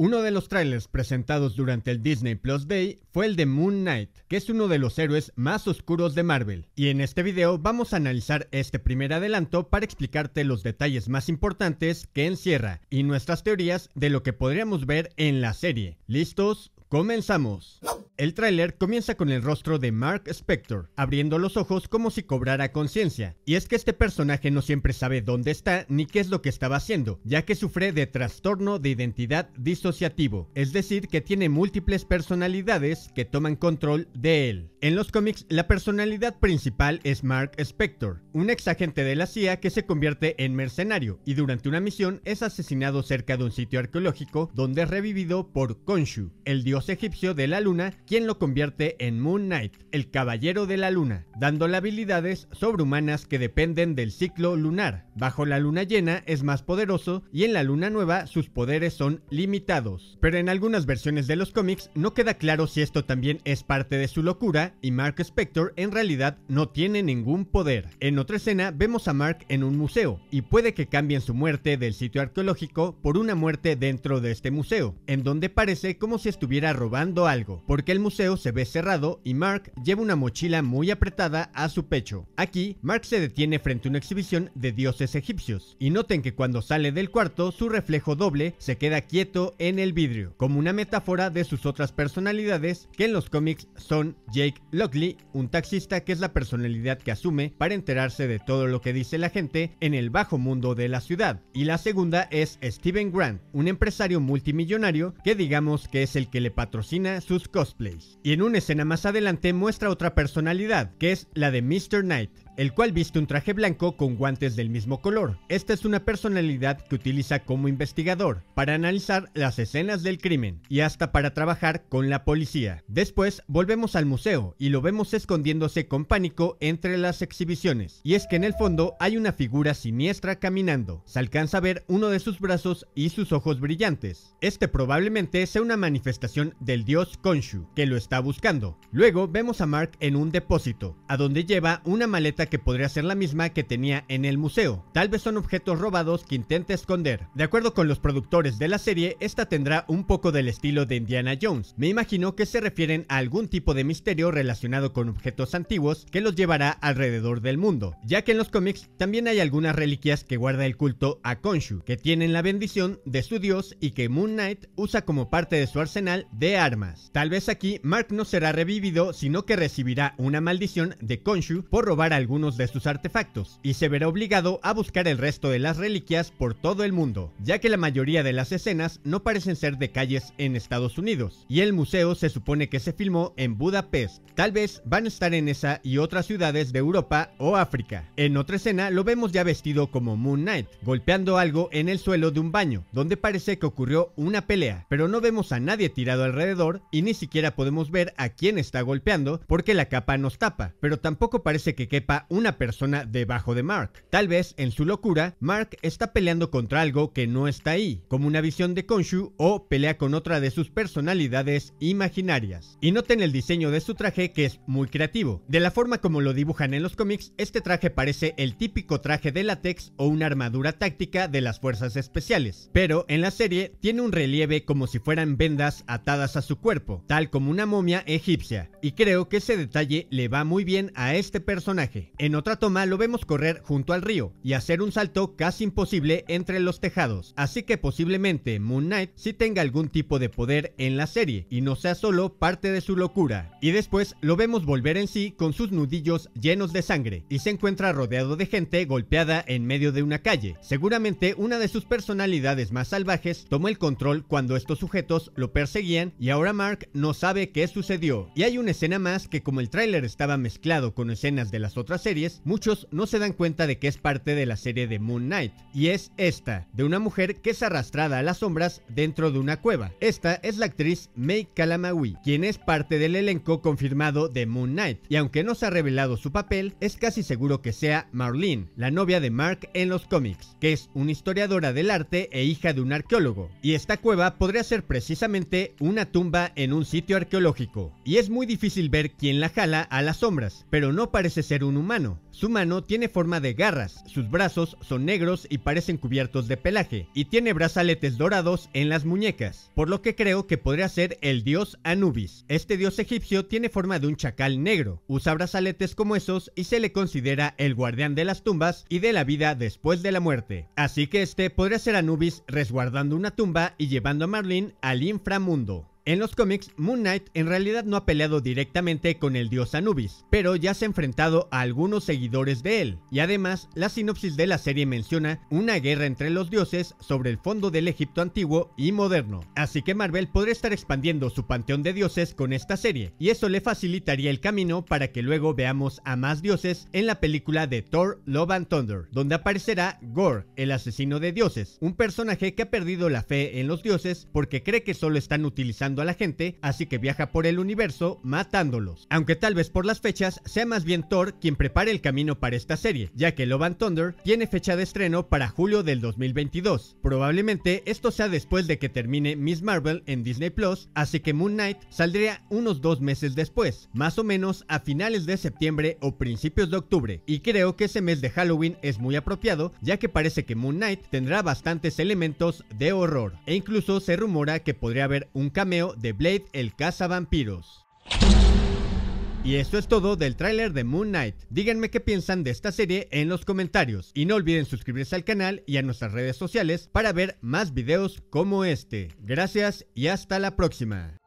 Uno de los trailers presentados durante el Disney Plus Day fue el de Moon Knight, que es uno de los héroes más oscuros de Marvel. Y en este video vamos a analizar este primer adelanto para explicarte los detalles más importantes que encierra y nuestras teorías de lo que podríamos ver en la serie. ¿Listos? Comenzamos. El tráiler comienza con el rostro de Mark Spector, abriendo los ojos como si cobrara conciencia, y es que este personaje no siempre sabe dónde está ni qué es lo que estaba haciendo, ya que sufre de trastorno de identidad disociativo, es decir, que tiene múltiples personalidades que toman control de él. En los cómics, la personalidad principal es Mark Spector, un ex agente de la CIA que se convierte en mercenario y durante una misión es asesinado cerca de un sitio arqueológico donde es revivido por Konshu, el dios egipcio de la luna, quien lo convierte en Moon Knight, el caballero de la luna, dándole habilidades sobrehumanas que dependen del ciclo lunar. Bajo la luna llena es más poderoso y en la luna nueva sus poderes son limitados. Pero en algunas versiones de los cómics no queda claro si esto también es parte de su locura y Mark Spector en realidad no tiene ningún poder. En otra escena vemos a Mark en un museo y puede que cambien su muerte del sitio arqueológico por una muerte dentro de este museo, en donde parece como si estuviera robando algo, porque el museo se ve cerrado y Mark lleva una mochila muy apretada a su pecho. Aquí, Mark se detiene frente a una exhibición de dioses egipcios, y noten que cuando sale del cuarto, su reflejo doble se queda quieto en el vidrio, como una metáfora de sus otras personalidades que en los cómics son Jake Lockley, un taxista que es la personalidad que asume para enterarse de todo lo que dice la gente en el bajo mundo de la ciudad, y la segunda es Steven Grant, un empresario multimillonario que digamos que es el que le patrocina sus cosplays. Y en una escena más adelante muestra otra personalidad, que es la de Mr. Knight, el cual viste un traje blanco con guantes del mismo color. Esta es una personalidad que utiliza como investigador para analizar las escenas del crimen y hasta para trabajar con la policía. Después volvemos al museo y lo vemos escondiéndose con pánico entre las exhibiciones. Y es que en el fondo hay una figura siniestra caminando. Se alcanza a ver uno de sus brazos y sus ojos brillantes. Este probablemente sea una manifestación del dios Konshu que lo está buscando. Luego vemos a Mark en un depósito, a donde lleva una maleta que podría ser la misma que tenía en el museo. Tal vez son objetos robados que intenta esconder. De acuerdo con los productores de la serie, esta tendrá un poco del estilo de Indiana Jones. Me imagino que se refieren a algún tipo de misterio relacionado con objetos antiguos que los llevará alrededor del mundo, ya que en los cómics también hay algunas reliquias que guarda el culto a Konshu, que tienen la bendición de su dios y que Moon Knight usa como parte de su arsenal de armas. Tal vez aquí Mark no será revivido, sino que recibirá una maldición de Konshu por robar algún de sus artefactos, y se verá obligado a buscar el resto de las reliquias por todo el mundo, ya que la mayoría de las escenas no parecen ser de calles en Estados Unidos, y el museo se supone que se filmó en Budapest. Tal vez van a estar en esa y otras ciudades de Europa o África. En otra escena lo vemos ya vestido como Moon Knight, golpeando algo en el suelo de un baño, donde parece que ocurrió una pelea, pero no vemos a nadie tirado alrededor y ni siquiera podemos ver a quién está golpeando porque la capa nos tapa, pero tampoco parece que quepa una persona debajo de Mark. Tal vez en su locura, Mark está peleando contra algo que no está ahí, como una visión de Konshu o pelea con otra de sus personalidades imaginarias. Y noten el diseño de su traje que es muy creativo. De la forma como lo dibujan en los cómics, este traje parece el típico traje de látex o una armadura táctica de las fuerzas especiales, pero en la serie tiene un relieve como si fueran vendas atadas a su cuerpo, tal como una momia egipcia, y creo que ese detalle le va muy bien a este personaje. En otra toma lo vemos correr junto al río y hacer un salto casi imposible entre los tejados, así que posiblemente Moon Knight sí tenga algún tipo de poder en la serie y no sea solo parte de su locura. Y después lo vemos volver en sí con sus nudillos llenos de sangre y se encuentra rodeado de gente golpeada en medio de una calle. Seguramente una de sus personalidades más salvajes tomó el control cuando estos sujetos lo perseguían y ahora Mark no sabe qué sucedió. Y hay una escena más que como el tráiler estaba mezclado con escenas de las otras muchos no se dan cuenta de que es parte de la serie de Moon Knight, y es esta, de una mujer que es arrastrada a las sombras dentro de una cueva. Esta es la actriz May Kalamaui, quien es parte del elenco confirmado de Moon Knight, y aunque no se ha revelado su papel, es casi seguro que sea Marlene, la novia de Mark en los cómics, que es una historiadora del arte e hija de un arqueólogo, y esta cueva podría ser precisamente una tumba en un sitio arqueológico, y es muy difícil ver quién la jala a las sombras, pero no parece ser un humano su mano tiene forma de garras, sus brazos son negros y parecen cubiertos de pelaje, y tiene brazaletes dorados en las muñecas, por lo que creo que podría ser el dios Anubis. Este dios egipcio tiene forma de un chacal negro, usa brazaletes como esos y se le considera el guardián de las tumbas y de la vida después de la muerte. Así que este podría ser Anubis resguardando una tumba y llevando a Marlene al inframundo. En los cómics, Moon Knight en realidad no ha peleado directamente con el dios Anubis, pero ya se ha enfrentado a algunos seguidores de él, y además la sinopsis de la serie menciona una guerra entre los dioses sobre el fondo del Egipto antiguo y moderno, así que Marvel podría estar expandiendo su panteón de dioses con esta serie, y eso le facilitaría el camino para que luego veamos a más dioses en la película de Thor Love and Thunder, donde aparecerá Gore, el asesino de dioses, un personaje que ha perdido la fe en los dioses porque cree que solo están utilizando a la gente, así que viaja por el universo matándolos. Aunque tal vez por las fechas sea más bien Thor quien prepare el camino para esta serie, ya que Love and Thunder tiene fecha de estreno para julio del 2022. Probablemente esto sea después de que termine Miss Marvel en Disney Plus, así que Moon Knight saldría unos dos meses después, más o menos a finales de septiembre o principios de octubre, y creo que ese mes de Halloween es muy apropiado, ya que parece que Moon Knight tendrá bastantes elementos de horror, e incluso se rumora que podría haber un cameo de Blade el Cazavampiros. Y esto es todo del tráiler de Moon Knight. Díganme qué piensan de esta serie en los comentarios. Y no olviden suscribirse al canal y a nuestras redes sociales para ver más videos como este. Gracias y hasta la próxima.